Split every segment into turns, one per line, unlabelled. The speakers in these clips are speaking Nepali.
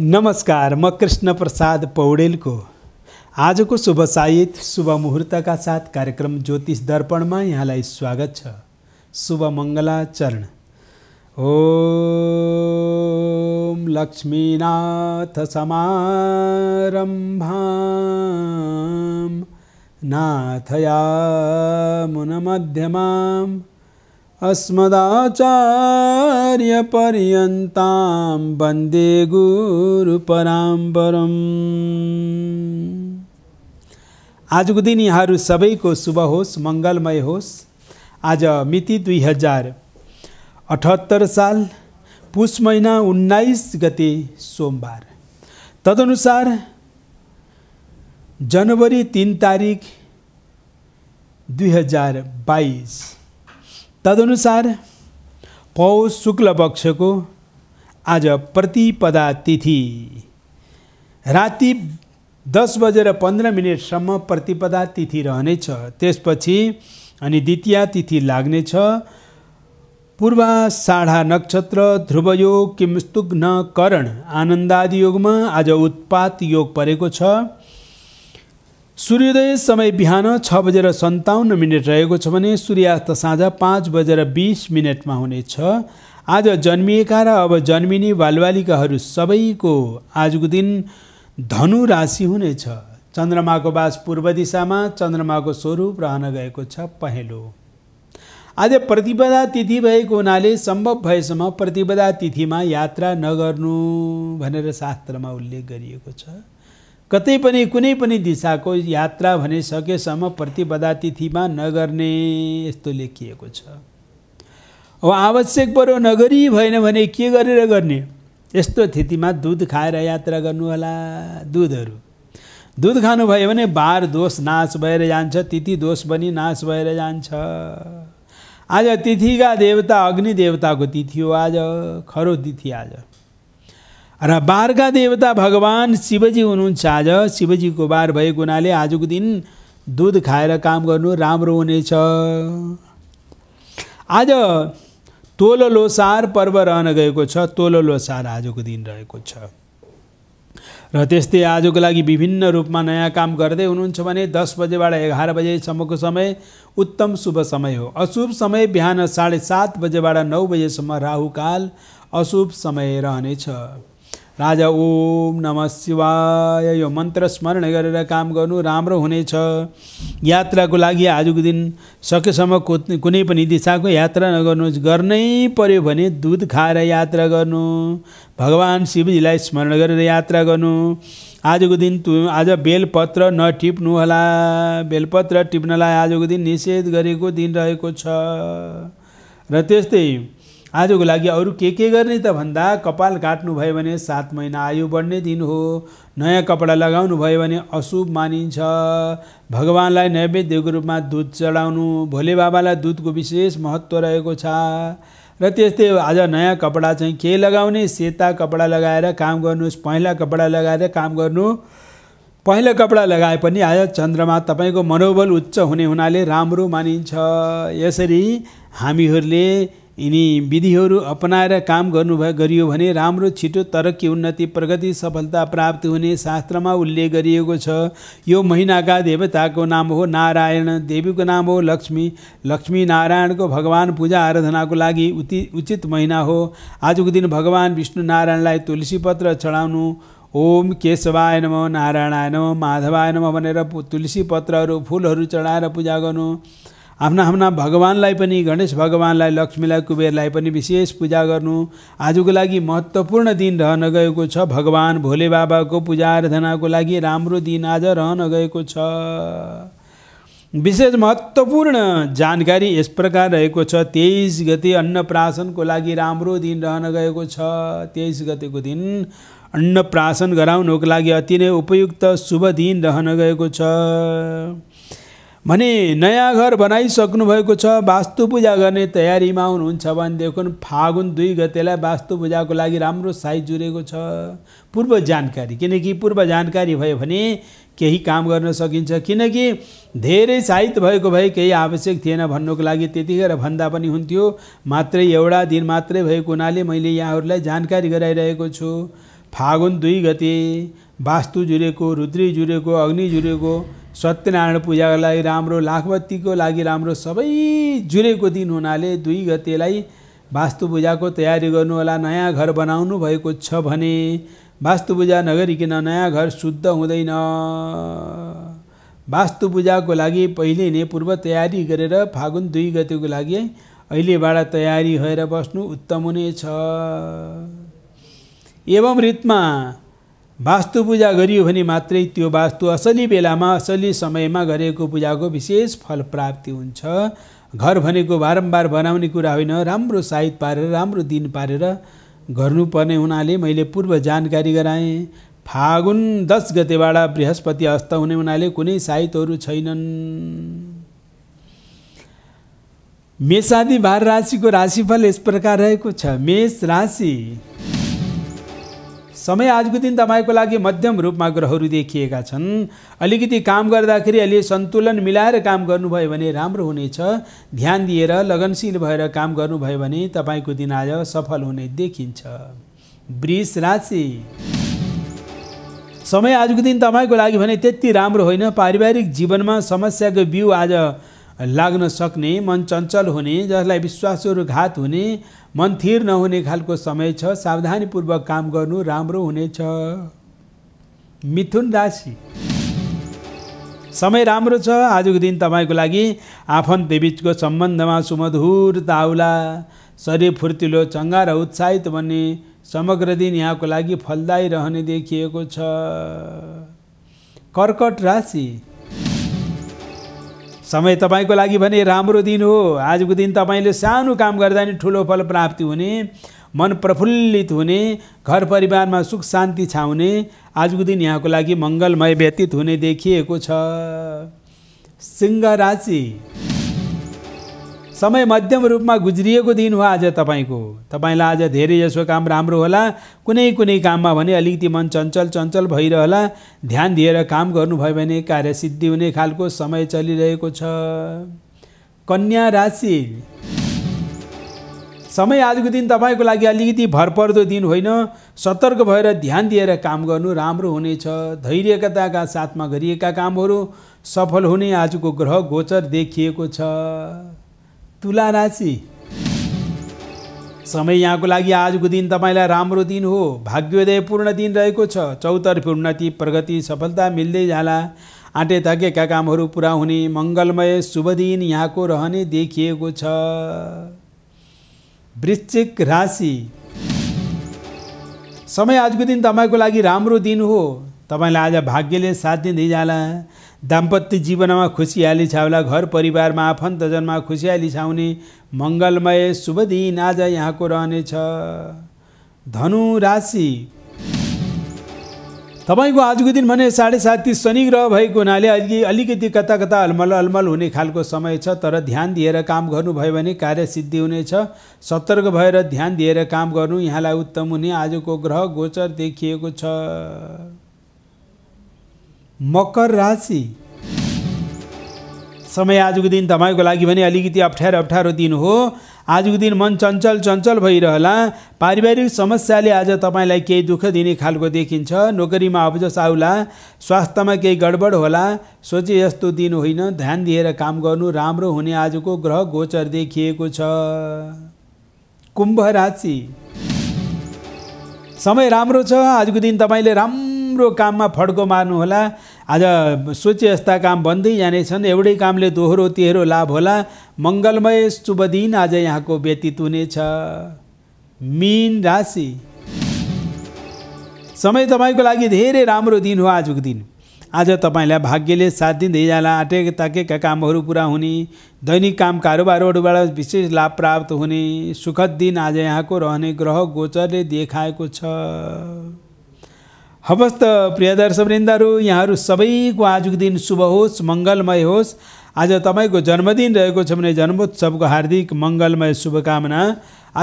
नमस्कार म कृष्ण प्रसाद पौडेलको आजको शुभ साहित शुभ मुहुर्तका साथ कार्यक्रम ज्योतिष दर्पणमा यहाँलाई स्वागत छ शुभ मङ्गलाचरण ओम लक्ष्मीनाथ समारम्भा नाथया मुनमध्यमाम् अस्मदाचार्यपर्यन्तां वन्दे गुरुपराम्बरम् आजको दिन यहाँहरू सबैको शुभ होस् मङ्गलमय होस् आज मिति दुई हजार अठहत्तर साल पुष महिना उन्नाइस गते सोमबार तदनुसार जनवरी तिन तारिक दुई हजार बाइस तदनुसार पौष पक्षको आज प्रतिपदा तिथि राति दस बजेर पन्ध्र मिनटसम्म प्रतिपदा तिथि रहनेछ त्यसपछि अनि द्वितीय तिथि लाग्नेछ पूर्वा साढा नक्षत्र ध्रुवयोग किमस्तुग्न करण आनन्दादि योगमा आज उत्पात योग परेको छ सूर्योदय समय बिहान छ बजेर सन्ताउन्न मिनट रहेको छ भने सूर्यास्त साँझ पाँच बजेर बिस मिनटमा हुनेछ आज जन्मिएका र अब जन्मिने बालबालिकाहरू सबैको आजको दिन धनु राशि हुनेछ चन्द्रमाको बास पूर्व दिशामा चन्द्रमाको स्वरूप रहन गएको छ पहेँलो आज प्रतिपदा तिथि भएको हुनाले सम्भव भएसम्म प्रतिपदा तिथिमा यात्रा नगर्नु भनेर शास्त्रमा उल्लेख गरिएको छ कतै पनि कुनै पनि दिशाको यात्रा भने सकेसम्म प्रतिपदा तिथिमा नगर्ने यस्तो लेखिएको छ अब आवश्यक पऱ्यो नगरी भएन भने के गरेर गर्ने यस्तो तिथिमा दुध खाएर यात्रा गर्नुहोला दुधहरू दुध खानुभयो भने बार दोष नाश भएर जान्छ तिथि दोष पनि नाश भएर जान्छ आज तिथिका देवता अग्नि देवताको तिथि हो आज खरो तिथि आज र बारका देवता भगवान् शिवजी हुनुहुन्छ आज शिवजीको बार भएको हुनाले आजको दिन दुध खाएर काम गर्नु राम्रो हुनेछ आज तोलो लोसार पर्व रहन गएको छ तोलो लोसार आजको दिन रहेको छ र त्यस्तै आजको लागि विभिन्न रूपमा नयाँ काम गर्दै हुनुहुन्छ भने दस बजेबाट एघार बजेसम्मको समय उत्तम शुभ समय हो अशुभ समय बिहान साढे सात बजेबाट नौ बजेसम्म राहुकाल अशुभ समय रहनेछ राजा ओम नम शिवाय यो मन्त्र स्मरण गरेर काम गर्नु राम्रो हुनेछ यात्राको लागि आजको दिन सकेसम्म कुनै पनि दिशाको यात्रा नगर्नु गर्नै पर्यो भने दुध खाएर यात्रा गर्नु भगवान् शिवजीलाई स्मरण गरेर यात्रा गर्नु आजको दिन तु आज बेलपत्र नटिप्नुहोला बेलपत्र टिप्नलाई आजको दिन निषेध गरेको दिन रहेको छ र त्यस्तै आजको लागि अरू के के गर्ने त भन्दा कपाल काट्नुभयो भने सात महिना आयु बढ्ने दिन हो नयाँ कपडा लगाउनु भयो भने अशुभ मानिन्छ भगवान्लाई नैवेद्यको रूपमा दुध चढाउनु भोले बाबालाई दुधको विशेष महत्त्व रहेको छ र त्यस्तै आज नयाँ कपडा चाहिँ के लगाउने सेता कपडा लगाएर काम गर्नुहोस् पहिला कपडा लगाएर काम गर्नु पहिला कपडा लगाए पनि आज चन्द्रमा तपाईँको मनोबल उच्च हुने हुनाले राम्रो मानिन्छ यसरी हामीहरूले यिनी विधिहरू अपनाएर काम गर्नुभयो गरियो भने राम्रो छिटो तरक्की उन्नति प्रगति सफलता प्राप्त हुने शास्त्रमा उल्लेख गरिएको छ यो महिनाका देवताको नाम हो नारायण देवीको नाम हो लक्ष्मी लक्ष्मी नारायणको भगवान पूजा आराधनाको लागि उति उचित महिना हो आजको दिन भगवान् विष्णु नारायणलाई तुलसी पत्र चढाउनु ओम केशवाय नम नारायणाय नम माधवाय नम भनेर तुलसी पत्रहरू फुलहरू चढाएर पूजा गर्नु आफ्ना आफ्ना भगवान्लाई पनि गणेश भगवान्लाई लक्ष्मीलाई कुबेरलाई पनि विशेष पूजा गर्नु आजको लागि महत्त्वपूर्ण दिन रहन गएको छ भगवान् भोले बाबाको पूजा आराधनाको लागि राम्रो दिन आज रहन गएको छ विशेष महत्त्वपूर्ण जानकारी यस प्रकार रहेको छ तेइस गते अन्नप्राशनको लागि राम्रो दिन रहन गएको छ तेइस गतेको दिन अन्नप्राशन गराउनुको लागि अति नै उपयुक्त शुभ दिन रहन गएको छ भने नयाँ घर बनाइसक्नुभएको छ वास्तु पूजा गर्ने तयारीमा हुनुहुन्छ भनेदेखि फागुन दुई गतेलाई वास्तु पूजाको लागि राम्रो साइज जुरेको छ पूर्व जानकारी किनकि पूर्व जानकारी भयो भने केही काम गर्न सकिन्छ किनकि धेरै साहित भएको भए केही आवश्यक थिएन भन्नुको लागि त्यतिखेर भन्दा पनि हुन्थ्यो मात्रै एउटा दिन मात्रै भएको हुनाले मैले यहाँहरूलाई जानकारी गराइरहेको छु फागुन दुई गते वास्तु जुरेको रुद्री जुरेको अग्नि जुरेको सत्यनारायण पूजाको लागि राम्रो लाखबत्तीको लागि राम्रो सबै जुरेको दिन हुनाले दुई गतेलाई वास्तु पूजाको तयारी गर्नु होला नयाँ घर बनाउनु भएको छ भने वास्तु पूजा नगरिकन नयाँ घर शुद्ध हुँदैन वास्तु पूजाको लागि पहिले नै पूर्व तयारी गरेर फागुन दुई गतेको लागि अहिलेबाट तयारी भएर बस्नु उत्तम हुनेछ एवं रीतमा वास्तु पूजा गरियो भने मात्रै त्यो वास्तु असली बेलामा असली समयमा गरेको पूजाको विशेष फल प्राप्ति हुन्छ घर भनेको बारम्बार बनाउने कुरा होइन राम्रो साइत पारेर राम्रो दिन पारेर गर्नुपर्ने हुनाले मैले पूर्व जानकारी गराएँ फागुन दस गतेबाट बृहस्पति अस्त हुने हुनाले कुनै साहित्यहरू छैनन् मेषादि भार राशिको राशिफल यस प्रकार रहेको छ मेष राशि समय आजको दिन तपाईँको लागि मध्यम रूपमा ग्रहहरू देखिएका छन् अलिकति काम गर्दाखेरि अलि सन्तुलन मिलाएर काम गर्नुभयो भने राम्रो हुनेछ ध्यान दिएर लगनशील भएर काम गर्नुभयो भने तपाईँको दिन आज सफल हुने देखिन्छ वृष राशि समय आजको दिन तपाईँको लागि भने त्यति राम्रो होइन पारिवारिक जीवनमा समस्याको बिउ आज लाग्न सक्ने मन चञ्चल हुने जसलाई विश्वासहरू घात हुने मन थिर नहुने खालको समय छ सावधानीपूर्वक काम गर्नु राम्रो हुनेछ मिथुन राशि समय राम्रो छ आजको दिन तपाईँको लागि आफन्त बिचको सम्बन्धमा सुमधुर ताउला शरीर फुर्तिलो चङ्गा र उत्साहित बन्ने समग्र दिन यहाँको लागि फलदायी रहने देखिएको छ कर्कट राशि समय तपाईँको लागि भने राम्रो दिन हो आजको दिन तपाईँले सानो काम गर्दा नि ठुलो फल प्राप्ति हुने मन प्रफुल्लित हुने घर परिवारमा सुख शान्ति छाउने आजको दिन यहाँको लागि मङ्गलमय व्यतीत हुने देखिएको छ सिंह राशि समय मध्यम रूपमा गुज्रिएको दिन हो आज तपाईँको तपाईँलाई आज धेरै यसो काम राम्रो होला कुनै कुनै काममा भने अलिकति मन चञ्चल चञ्चल भइरहला ध्यान दिएर काम गर्नुभयो भने कार्य सिद्धि हुने खालको समय चलिरहेको छ कन्या राशि समय आजको दिन तपाईँको लागि अलिकति भरपर्दो दिन होइन सतर्क भएर ध्यान दिएर काम गर्नु राम्रो हुनेछ धैर्यताका साथमा गरिएका कामहरू सफल हुने आजको ग्रह गोचर देखिएको छ तुला राशि समय यहाँको लागि आजको दिन तपाईँलाई राम्रो दिन हो भाग्योदयपूर्ण दिन रहेको छ चौतर्फी उन्नति प्रगति सफलता मिल्दै जाला आँटे थकेका कामहरू पुरा हुने मङ्गलमय शुभ दिन यहाँको रहने देखिएको छ वृश्चिक राशि समय आजको दिन तपाईँको लागि राम्रो दिन हो तपाईँलाई आज भाग्यले साथ दिँदै जाला दाम्पत्य जीवनमा खुसियाली छाउला घर परिवारमा आफन्तजनमा खुसियाली छाउने मङ्गलमय शुभ दिन आज यहाँको रहनेछ धनु राशि तपाईँको आजको दिन भने साढे सात तिस शनि ग्रह भएको हुनाले अलि अलिकति कता कता अलमल हलमल हुने खालको समय छ तर ध्यान दिएर काम गर्नुभयो भने कार्य सिद्धि हुनेछ सतर्क भएर ध्यान दिएर काम गर्नु यहाँलाई उत्तम हुने आजको ग्रह गोचर देखिएको छ मकर राशि समय आजको दिन तपाईँको लागि भने अलिकति अप्ठ्यारो अप्ठ्यारो दिन हो आजको दिन मन चञ्चल चञ्चल भइरहला पारिवारिक समस्याले आज तपाईँलाई केही दुःख दिने खालको देखिन्छ नोकरीमा अबजस आउला स्वास्थ्यमा केही गडबड होला सोचे यस्तो दिन होइन ध्यान दिएर काम गर्नु राम्रो हुने आजको ग्रह गोचर देखिएको छ कुम्भ राशि समय राम्रो छ आजको दिन तपाईँले राम्रो तिम्रो काममा फड्को मार्नु होला आज सोचे जस्ता काम बन्दै जानेछन् एउटै कामले दोहोरो तेह्रो लाभ होला मङ्गलमय शुभ दिन आज यहाँको व्यतीत हुनेछ मीन राशि समय तपाईँको लागि धेरै राम्रो दिन हो आजको दिन आज तपाईँलाई भाग्यले साथ दिँदै जाला आँटेका ताकेका कामहरू पुरा हुने दैनिक काम कारोबारहरूबाट विशेष लाभ प्राप्त हुने सुखद दिन आज यहाँको रहने ग्रह गोचरले देखाएको छ हवस् त प्रिय दर्शक वृन्दहरू यहाँहरू सबैको आजको दिन शुभ होस् मङ्गलमय होस् आज तपाईँको जन्मदिन रहेको छ भने जन्मोत्सवको हार्दिक मङ्गलमय शुभकामना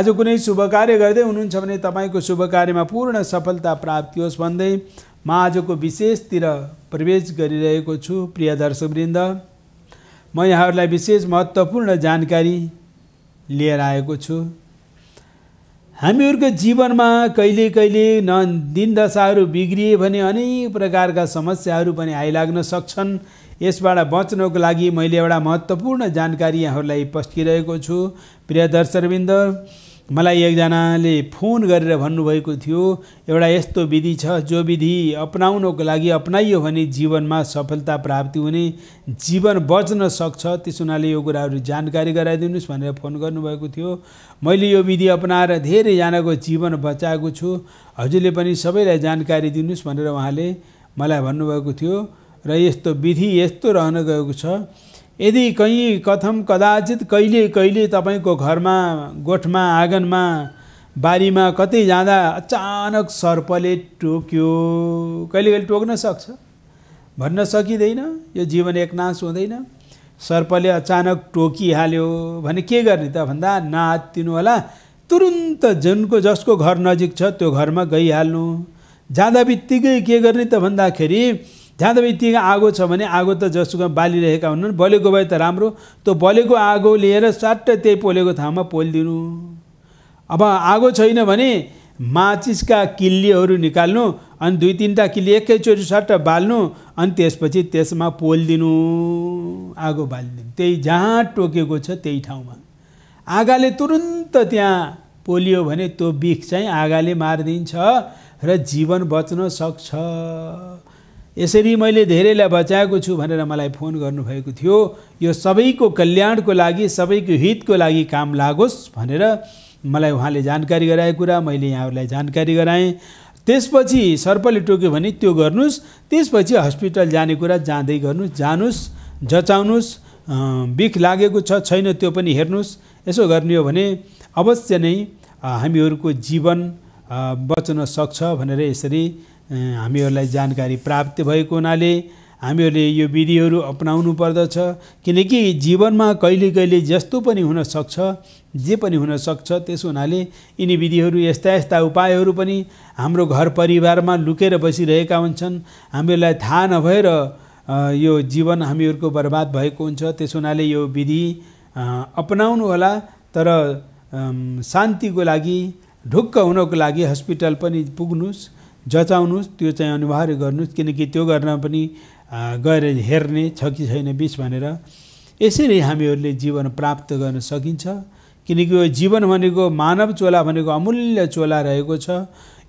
आज कुनै शुभ कार्य गर्दै हुनुहुन्छ भने तपाईँको शुभ कार्यमा पूर्ण सफलता प्राप्ति होस् भन्दै म आजको विशेषतिर प्रवेश गरिरहेको छु प्रिय दर्शकवृन्द म यहाँहरूलाई विशेष महत्त्वपूर्ण जानकारी लिएर आएको छु हामीहरूको जीवनमा कहिले कहिले न दिनदशाहरू बिग्रिए भने अनेक प्रकारका समस्याहरू पनि आइलाग्न सक्छन् यसबाट बच्नको लागि मैले एउटा महत्त्वपूर्ण जानकारी यहाँहरूलाई पस्किरहेको छु प्रिय दर्शकबिन्द मलाई एकजनाले फोन गरेर भन्नुभएको थियो एउटा यस्तो विधि छ जो विधि अपनाउनको लागि अपनाइयो भने जीवनमा सफलता प्राप्ति हुने जीवन बच्न सक्छ त्यस हुनाले यो कुराहरू जानकारी गराइदिनुहोस् भनेर फोन गर्नुभएको थियो मैले यो विधि अपनाएर धेरैजनाको जीवन बचाएको छु हजुरले पनि सबैलाई जानकारी दिनुहोस् भनेर उहाँले मलाई भन्नुभएको थियो र यस्तो विधि यस्तो रहन गएको छ यदि कहीँ कथम कदाचित कहिले कहिले तपाईँको घरमा गोठमा आँगनमा बारीमा कतै जाँदा अचानक सर्पले टोक्यो कहिले कहिले टोक्न सक्छ भन्न सकिँदैन यो जीवन एकनाश हुँदैन सर्पले अचानक टोकिहाल्यो भने के गर्ने त भन्दा नआत्तिनु होला तुरुन्त जुनको जसको घर नजिक छ त्यो घरमा गइहाल्नु जाँदा बित्तिकै के गर्ने त भन्दाखेरि जाँदा बित्तिकै आगो छ भने आगो त जसुका बालिरहेका हुन्नन् बलेको भए त राम्रो त्यो बलेको आगो लिएर स्वाट त्यही पोलेको ठाउँमा पोलिदिनु अब आगो छैन भने माचिसका किल्लीहरू निकाल्नु अनि दुई तिनवटा किल्ली एकैचोटि सट्ट बाल्नु अनि त्यसपछि त्यसमा पोलिदिनु आगो बालिदिनु त्यही जहाँ टोकेको छ त्यही ठाउँमा आगाले तुरुन्त त्यहाँ पोलियो भने त्यो बिख चाहिँ आगाले मारिदिन्छ र जीवन बच्न सक्छ यसरी मैले धेरैलाई बचाएको छु भनेर मलाई फोन गर्नुभएको थियो यो सबैको कल्याणको लागि सबैको हितको लागि काम लागोस् भनेर मलाई उहाँले जानकारी गराएको कुरा मैले यहाँहरूलाई जानकारी गराएँ त्यसपछि सर्पले टोक्यो भने त्यो गर्नुहोस् त्यसपछि हस्पिटल जाने कुरा जाँदै गर्नुहोस् जानुहोस् जचाउनुहोस् बिख लागेको छ छैन त्यो पनि हेर्नुहोस् यसो गर्ने हो भने अवश्य नै हामीहरूको जीवन बच्न सक्छ भनेर यसरी हामीहरूलाई जानकारी प्राप्त भएको हुनाले हामीहरूले यो विधिहरू अपनाउनु पर्दछ किनकि जीवनमा कहिले कहिले जस्तो पनि हुनसक्छ जे पनि हुनसक्छ त्यस हुनाले यिनी विधिहरू यस्ता यस्ता उपायहरू पनि हाम्रो घर परिवारमा लुकेर बसिरहेका हुन्छन् हामीहरूलाई थाहा नभएर यो जीवन हामीहरूको बर्बाद भएको हुन्छ त्यस हुनाले यो विधि होला तर शान्तिको लागि ढुक्क हुनको लागि हस्पिटल पनि पुग्नुहोस् जचाउनुहोस् त्यो चाहिँ अनिवार्य गर्नुहोस् किनकि त्यो गर्न पनि गएर हेर्ने छ कि छैन बिच भनेर यसरी हामीहरूले जीवन प्राप्त गर्न सकिन्छ किनकि यो जीवन भनेको मानव चोला भनेको अमूल्य चोला रहेको छ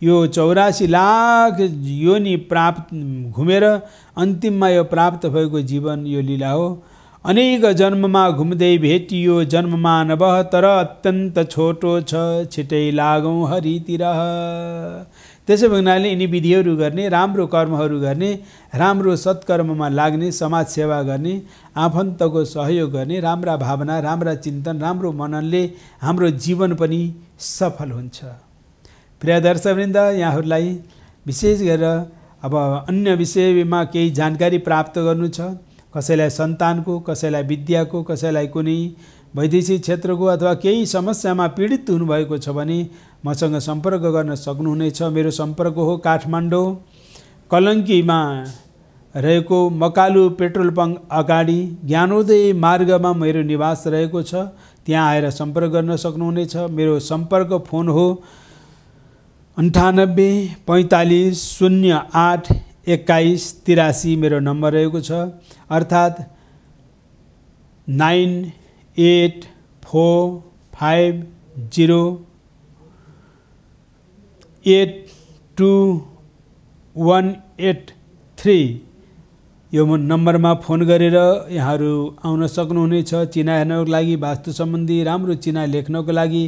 यो चौरासी लाख यो नि प्राप्त घुमेर अन्तिममा यो प्राप्त भएको जीवन यो लीला हो अनेक जन्ममा घुम्दै भेटियो जन्म मानव तर अत्यन्त छोटो छ छिटै लागौँ हरितिर त्यसै हुनाले यिनी विधिहरू गर्ने राम्रो कर्महरू गर्ने राम्रो सत्कर्ममा लाग्ने समाज सेवा गर्ने आफन्तको सहयोग गर्ने राम्रा भावना राम्रा चिन्तन राम्रो मननले हाम्रो जीवन पनि सफल हुन्छ प्रिय दर्शकवृन्द यहाँहरूलाई विशेष गरेर अब अन्य विषयमा केही जानकारी प्राप्त गर्नु छ कसैलाई सन्तानको कसैलाई विद्याको कसैलाई कुनै वैदेशिक क्षेत्रको अथवा केही समस्यामा पीडित हुनुभएको छ भने मसँग सम्पर्क गर्न सक्नुहुनेछ मेरो सम्पर्क हो काठमाडौँ कलङ्कीमा रहेको मकालु पेट्रोल पम्प अगाडि ज्ञानोदय मार्गमा मेरो निवास रहेको छ त्यहाँ आएर सम्पर्क गर्न सक्नुहुनेछ मेरो सम्पर्क फोन हो अन्ठानब्बे पैँतालिस शून्य आठ एक्काइस तिरासी मेरो नम्बर रहेको छ अर्थात् nine eight four five zero eight two one eight three यो नम्बरमा फोन गरेर यहाँहरू आउन सक्नुहुनेछ चिना हेर्नको लागि वास्तु सम्बन्धी राम्रो चिना लेख्नको लागि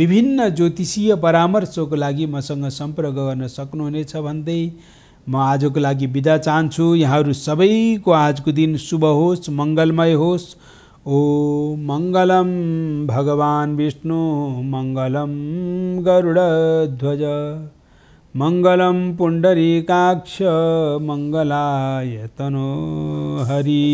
विभिन्न ज्योतिषीय परामर्शको लागि मसँग सम्पर्क गर्न सक्नुहुनेछ भन्दै म आजको लागि बिदा चाहन्छु यहाँहरू सबैको आजको दिन शुभ होस् मङ्गलमय होस् ॐ मङ्गलं भगवान् विष्णु मङ्गलं गरुडध्वज मङ्गलं पुण्डरीकाक्ष मङ्गलायतनो हरि